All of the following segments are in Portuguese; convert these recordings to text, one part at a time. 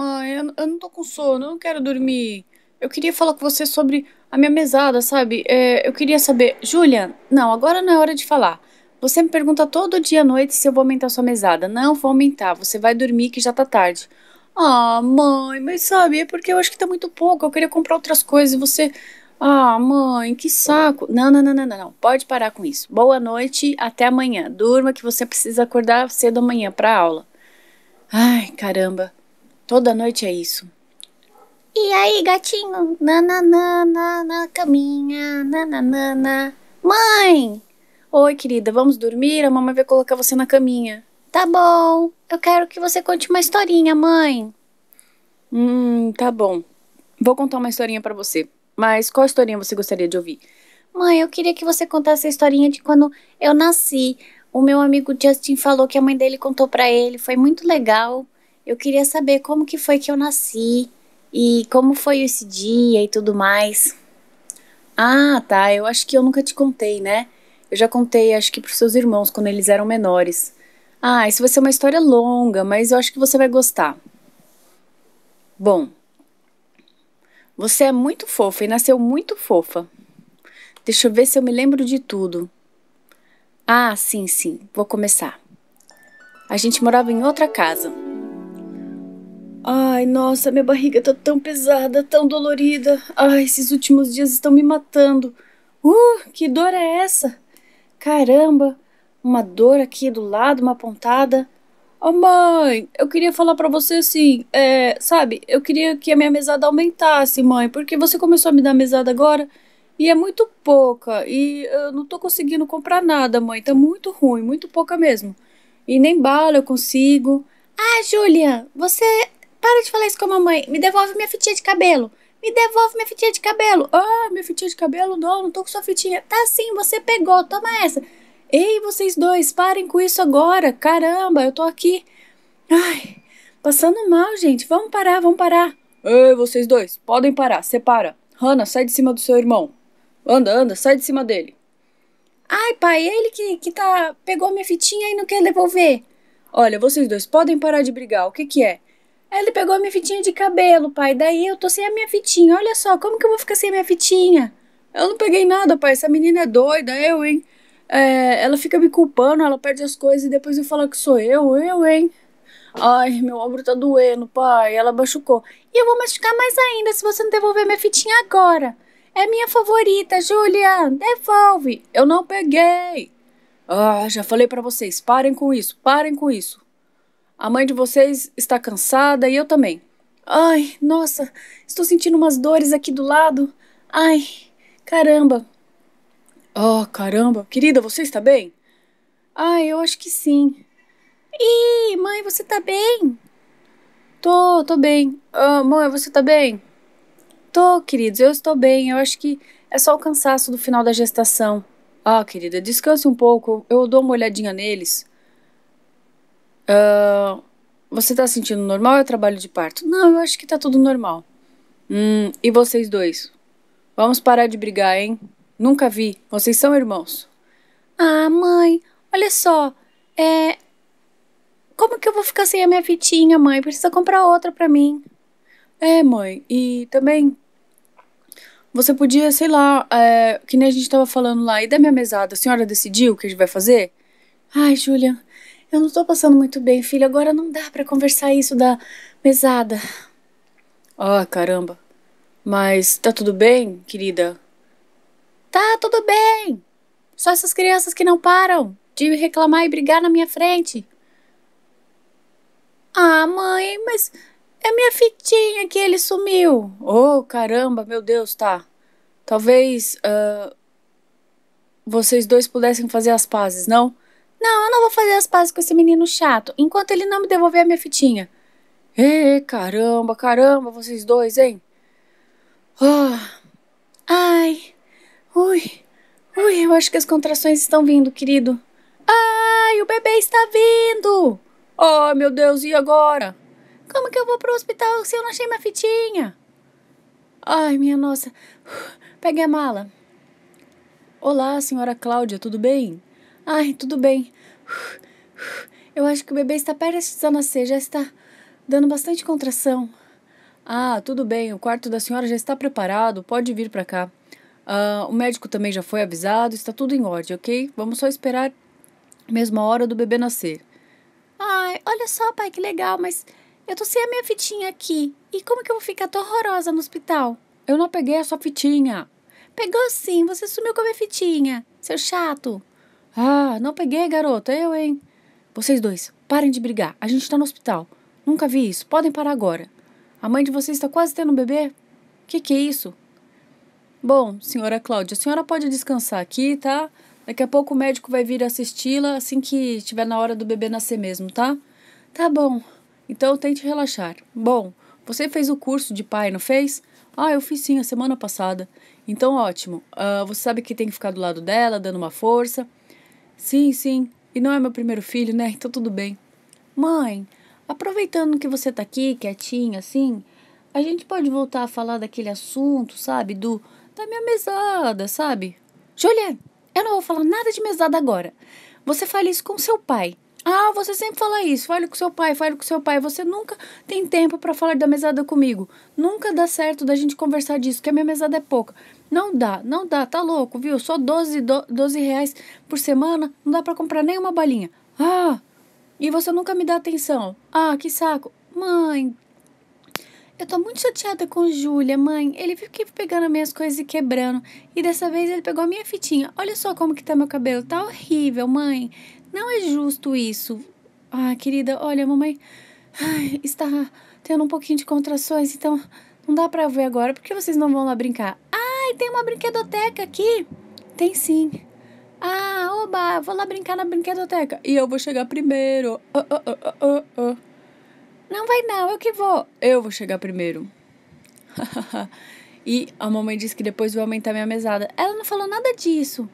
Mãe, eu, eu não tô com sono, eu não quero dormir. Eu queria falar com você sobre a minha mesada, sabe? É, eu queria saber. Julia, não, agora não é hora de falar. Você me pergunta todo dia à noite se eu vou aumentar sua mesada. Não vou aumentar, você vai dormir que já tá tarde. Ah, mãe, mas sabe, é porque eu acho que tá muito pouco. Eu queria comprar outras coisas e você. Ah, mãe, que saco. Não, não, não, não, não, Pode parar com isso. Boa noite, até amanhã. Durma que você precisa acordar cedo amanhã para aula. Ai, caramba. Toda noite é isso. E aí, gatinho? Nananana na, na caminha, nananana. Na. Mãe! Oi, querida, vamos dormir? A mamãe vai colocar você na caminha. Tá bom, eu quero que você conte uma historinha, mãe. Hum, tá bom. Vou contar uma historinha para você. Mas qual historinha você gostaria de ouvir? Mãe, eu queria que você contasse a historinha de quando eu nasci. O meu amigo Justin falou que a mãe dele contou para ele. Foi muito legal eu queria saber como que foi que eu nasci e como foi esse dia e tudo mais. Ah, tá, eu acho que eu nunca te contei, né? Eu já contei, acho que os seus irmãos quando eles eram menores. Ah, isso vai ser uma história longa, mas eu acho que você vai gostar. Bom, você é muito fofa e nasceu muito fofa. Deixa eu ver se eu me lembro de tudo. Ah, sim, sim, vou começar. A gente morava em outra casa. Ai, nossa, minha barriga tá tão pesada, tão dolorida. Ai, esses últimos dias estão me matando. Uh, que dor é essa? Caramba, uma dor aqui do lado, uma pontada. Oh, mãe, eu queria falar para você assim, é, sabe, eu queria que a minha mesada aumentasse, mãe, porque você começou a me dar mesada agora e é muito pouca e eu não tô conseguindo comprar nada, mãe, tá muito ruim, muito pouca mesmo. E nem bala eu consigo. Ah, Julia, você para de falar isso com a mamãe. Me devolve minha fitinha de cabelo. Me devolve minha fitinha de cabelo. Ah, minha fitinha de cabelo, não, não tô com sua fitinha. Tá sim, você pegou, toma essa. Ei, vocês dois, parem com isso agora. Caramba, eu tô aqui. Ai, passando mal, gente. Vamos parar, vamos parar. Ei, vocês dois, podem parar, separa. Hannah, sai de cima do seu irmão. Anda, anda, sai de cima dele. Ai, pai, é ele que, que tá. pegou minha fitinha e não quer devolver. Olha, vocês dois podem parar de brigar. O que que é? ele pegou a minha fitinha de cabelo, pai. Daí eu tô sem a minha fitinha. Olha só, como que eu vou ficar sem a minha fitinha? Eu não peguei nada, pai. Essa menina é doida, eu, hein? É, ela fica me culpando, ela perde as coisas e depois eu falo que sou eu, eu, hein? Ai, meu ombro tá doendo, pai. Ela machucou. E eu vou machucar mais ainda se você não devolver minha fitinha agora. É minha favorita, Julia. Devolve. Eu não peguei. Ah, já falei para vocês, parem com isso, parem com isso. A mãe de vocês está cansada e eu também. Ai, nossa, estou sentindo umas dores aqui do lado. Ai, caramba. Oh, caramba. Querida, você está bem? Ai, eu acho que sim. Ih, mãe, você tá bem? Tô, tô bem. Ah, mãe, você tá bem? Tô, queridos, eu estou bem. Eu acho que é só o cansaço do final da gestação. Ah, querida, descanse um pouco. Eu dou uma olhadinha neles. Uh, você tá sentindo normal o trabalho de parto? Não, eu acho que tá tudo normal. Hum, e vocês dois? Vamos parar de brigar, hein? Nunca vi. Vocês são irmãos. Ah, mãe, olha só. É. Como que eu vou ficar sem a minha fitinha, mãe? Precisa comprar outra pra mim. É, mãe, e também você podia, sei lá, é, que nem a gente tava falando lá, e da minha mesada, a senhora decidiu o que a gente vai fazer? Ai, Júlia, eu não tô passando muito bem, filho. Agora não dá para conversar isso da mesada. Ah, oh, caramba. Mas tá tudo bem, querida? Tá tudo bem. Só essas crianças que não param de reclamar e brigar na minha frente. Ah, mãe, mas é minha fitinha que ele sumiu. Oh, caramba, meu Deus, tá. Talvez uh, vocês dois pudessem fazer as pazes, não? Não, eu não vou fazer as pazes com esse menino chato, enquanto ele não me devolver a minha fitinha. Ê, caramba, caramba, vocês dois, hein? Oh. Ai, ui, ui, eu acho que as contrações estão vindo, querido. Ai, o bebê está vindo! Oh, meu Deus, e agora? Como que eu vou pro hospital se eu não achei minha fitinha? Ai, minha nossa. Peguei a mala. Olá, senhora Cláudia, tudo bem? Ai, tudo bem. Eu acho que o bebê está perto de nascer, já está dando bastante contração. Ah, tudo bem, o quarto da senhora já está preparado, pode vir para cá. Ah, o médico também já foi avisado, está tudo em ordem, ok? Vamos só esperar a mesma hora do bebê nascer. Ai, olha só, pai, que legal, mas eu tô sem a minha fitinha aqui. E como que eu vou ficar tão horrorosa no hospital? Eu não peguei a sua fitinha. Pegou sim, você sumiu com a minha fitinha, seu chato. Ah, não peguei, garota, eu, hein? Vocês dois, parem de brigar, a gente tá no hospital. Nunca vi isso, podem parar agora. A mãe de vocês está quase tendo um bebê? Que que é isso? Bom, senhora Cláudia, a senhora pode descansar aqui, tá? Daqui a pouco o médico vai vir assisti-la assim que tiver na hora do bebê nascer mesmo, tá? Tá bom. Então tente relaxar. Bom, você fez o curso de pai, não fez? Ah, eu fiz sim, a semana passada. Então ótimo. Uh, você sabe que tem que ficar do lado dela, dando uma força. Sim, sim, e não é meu primeiro filho, né? Então tudo bem. Mãe, aproveitando que você tá aqui, quietinha, assim, a gente pode voltar a falar daquele assunto, sabe? Do. da minha mesada, sabe? Juliana eu não vou falar nada de mesada agora. Você fala isso com seu pai. Ah, você sempre fala isso. Fale com seu pai, fale com seu pai. Você nunca tem tempo para falar da mesada comigo. Nunca dá certo da gente conversar disso, que a minha mesada é pouca. Não dá, não dá, tá louco, viu? Só 12, 12 reais por semana, não dá para comprar nenhuma balinha. Ah, e você nunca me dá atenção. Ah, que saco. Mãe, eu tô muito chateada com Júlia, mãe. Ele fica pegando minhas coisas e quebrando. E dessa vez ele pegou a minha fitinha. Olha só como que tá meu cabelo. Tá horrível, mãe. Não é justo isso. Ah, querida, olha, mamãe ai, está tendo um pouquinho de contrações, então não dá pra ver agora. Por que vocês não vão lá brincar? Ah, tem uma brinquedoteca aqui? Tem sim. Ah, oba, vou lá brincar na brinquedoteca. E eu vou chegar primeiro. Oh, oh, oh, não vai não, eu que vou. Eu vou chegar primeiro. e a mamãe disse que depois vou aumentar minha mesada. Ela não falou nada disso.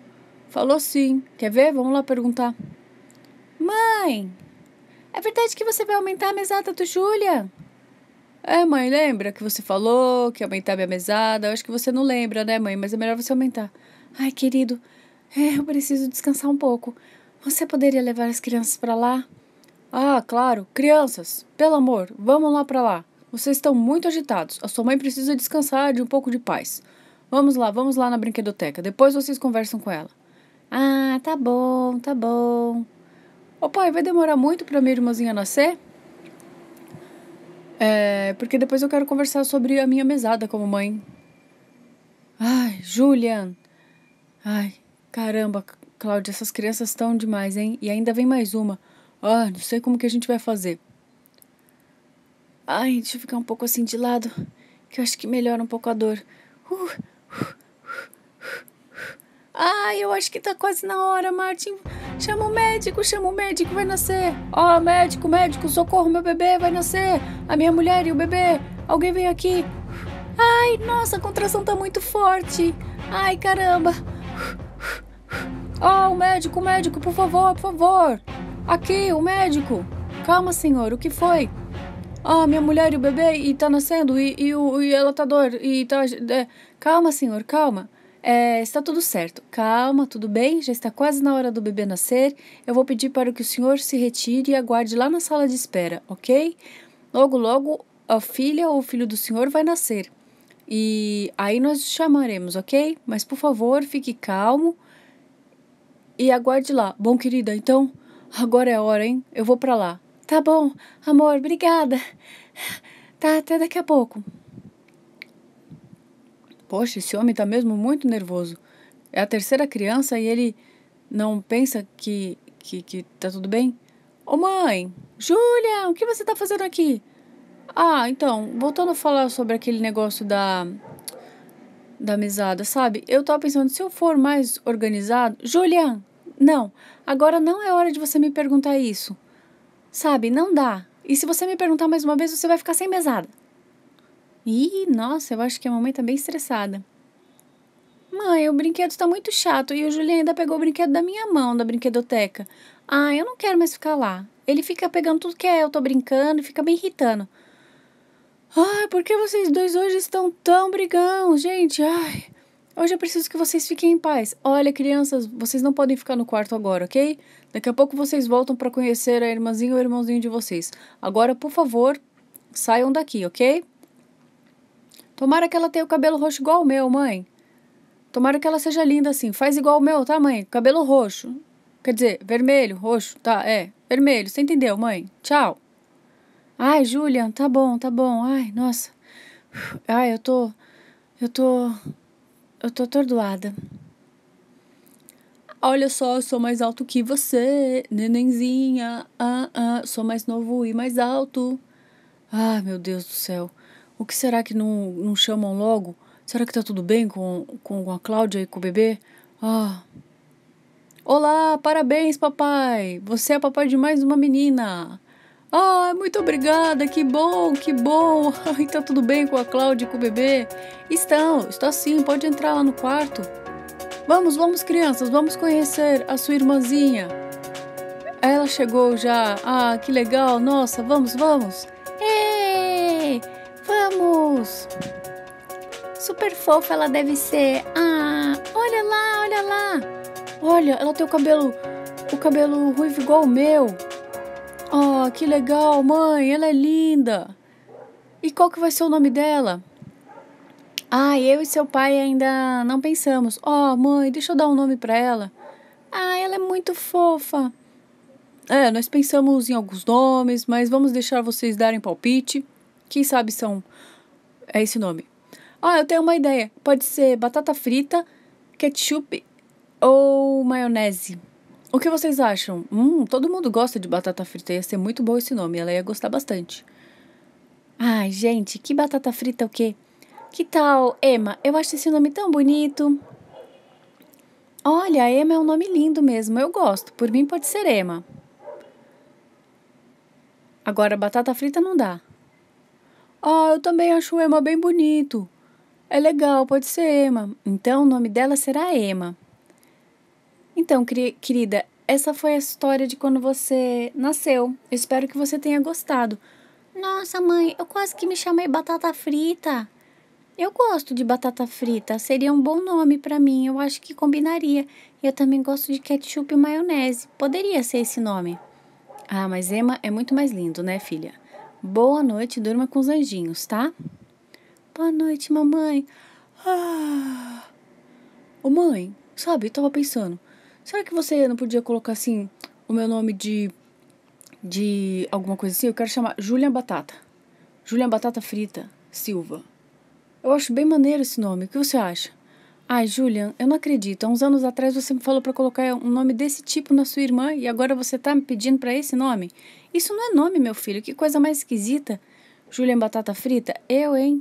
Falou sim. Quer ver? Vamos lá perguntar. Mãe, é verdade que você vai aumentar a mesada do Júlia? É, mãe, lembra que você falou que ia aumentar minha mesada? Eu acho que você não lembra, né, mãe? Mas é melhor você aumentar. Ai, querido, é, eu preciso descansar um pouco. Você poderia levar as crianças para lá? Ah, claro. Crianças, pelo amor, vamos lá para lá. Vocês estão muito agitados. A sua mãe precisa descansar de um pouco de paz. Vamos lá, vamos lá na brinquedoteca. Depois vocês conversam com ela. Ah, tá bom, tá bom. Ô pai, vai demorar muito para minha irmãzinha nascer? É, é, porque depois eu quero conversar sobre a minha mesada como mãe. Ai, Julian. Ai, caramba, Cláudia, essas crianças estão demais, hein? E ainda vem mais uma. Ah, não sei como que a gente vai fazer. Ai, deixa eu ficar um pouco assim de lado, que eu acho que melhora um pouco a dor. Uh, ah, eu acho que tá quase na hora, Martin. Chama o médico, chama o médico, vai nascer. Ó, oh, médico, médico, socorro, meu bebê vai nascer. A minha mulher e o bebê. Alguém vem aqui. Ai, nossa, a contração tá muito forte. Ai, caramba. Ó, oh, o médico, o médico, por favor, por favor. Aqui, o médico. Calma, senhor, o que foi? Ah, minha mulher e o bebê, e tá nascendo, e, e, e ela tá dor, e tá... É, calma, senhor, calma. É, está tudo certo. Calma, tudo bem? Já está quase na hora do bebê nascer. Eu vou pedir para que o senhor se retire e aguarde lá na sala de espera, ok? Logo, logo, a filha ou o filho do senhor vai nascer. E aí nós chamaremos, ok? Mas por favor, fique calmo e aguarde lá. Bom, querida, então agora é a hora, hein? Eu vou para lá. Tá bom, amor, obrigada. Tá, até daqui a pouco. Poxa, esse homem está mesmo muito nervoso. É a terceira criança e ele não pensa que, que, que tá tudo bem? Ô oh, mãe, Júlia, o que você está fazendo aqui? Ah, então, voltando a falar sobre aquele negócio da da mesada, sabe? Eu tava pensando, se eu for mais organizado, Julian, não, agora não é hora de você me perguntar isso. Sabe, não dá. E se você me perguntar mais uma vez, você vai ficar sem mesada. Ih, nossa, eu acho que a mamãe tá bem estressada. Mãe, o brinquedo tá muito chato e o Julian ainda pegou o brinquedo da minha mão, da brinquedoteca. Ah, eu não quero mais ficar lá. Ele fica pegando tudo que é, eu tô brincando e fica me irritando. Ai, por que vocês dois hoje estão tão brigão, gente? Ai, hoje eu preciso que vocês fiquem em paz. Olha, crianças, vocês não podem ficar no quarto agora, ok? Daqui a pouco vocês voltam para conhecer a irmãzinha ou o irmãozinho de vocês. Agora, por favor, saiam daqui, ok? Tomara que ela tenha o cabelo roxo igual o meu, mãe. Tomara que ela seja linda assim. Faz igual o meu, tá, mãe? Cabelo roxo. Quer dizer, vermelho, roxo, tá, é. Vermelho, você entendeu, mãe? Tchau. Ai, Julian, tá bom, tá bom. Ai, nossa. Ai, eu tô. Eu tô. Eu tô atordoada. Olha só, eu sou mais alto que você, nenenzinha. Ah, ah, sou mais novo e mais alto. Ah, meu Deus do céu. O que será que não, não chamam logo? Será que tá tudo bem com, com a Cláudia e com o bebê? Ah. Olá, parabéns, papai! Você é papai de mais uma menina! Ah, muito obrigada, que bom, que bom! Ai, tá tudo bem com a Cláudia e com o bebê? Estão, está sim, pode entrar lá no quarto. Vamos, vamos, crianças, vamos conhecer a sua irmãzinha. Ela chegou já. Ah, que legal, nossa, vamos, vamos! É. Vamos! Super fofa ela deve ser. Ah, olha lá, olha lá. Olha, ela tem o cabelo, o cabelo ruivo igual o meu. Oh, que legal, mãe, ela é linda. E qual que vai ser o nome dela? Ah, eu e seu pai ainda não pensamos. Oh, mãe, deixa eu dar um nome para ela. Ah, ela é muito fofa. É, nós pensamos em alguns nomes, mas vamos deixar vocês darem palpite. Quem sabe são. É esse nome. Ah, eu tenho uma ideia. Pode ser batata frita, ketchup ou maionese. O que vocês acham? Hum, todo mundo gosta de batata frita. Ia ser muito bom esse nome. Ela ia gostar bastante. Ai, gente, que batata frita o quê? Que tal, Emma? Eu acho esse nome tão bonito. Olha, Emma é um nome lindo mesmo. Eu gosto. Por mim pode ser Emma. Agora, batata frita não dá. Ah, eu também acho o Emma bem bonito. É legal, pode ser Emma. Então o nome dela será Emma. Então, querida, essa foi a história de quando você nasceu. Eu espero que você tenha gostado. Nossa, mãe, eu quase que me chamei batata frita. Eu gosto de batata frita, seria um bom nome para mim, eu acho que combinaria. Eu também gosto de ketchup e maionese, poderia ser esse nome. Ah, mas Emma é muito mais lindo, né, filha? Boa noite, durma com os anjinhos, tá? Boa noite, mamãe. Ah. Ô, mãe, sabe, eu tava pensando, será que você não podia colocar assim o meu nome de. de alguma coisa assim? Eu quero chamar Julian Batata. Julian Batata Frita Silva. Eu acho bem maneiro esse nome. O que você acha? Ai, Julian, eu não acredito. Há uns anos atrás você me falou para colocar um nome desse tipo na sua irmã e agora você tá me pedindo para esse nome? Isso não é nome, meu filho. Que coisa mais esquisita. Julian Batata Frita? Eu, hein?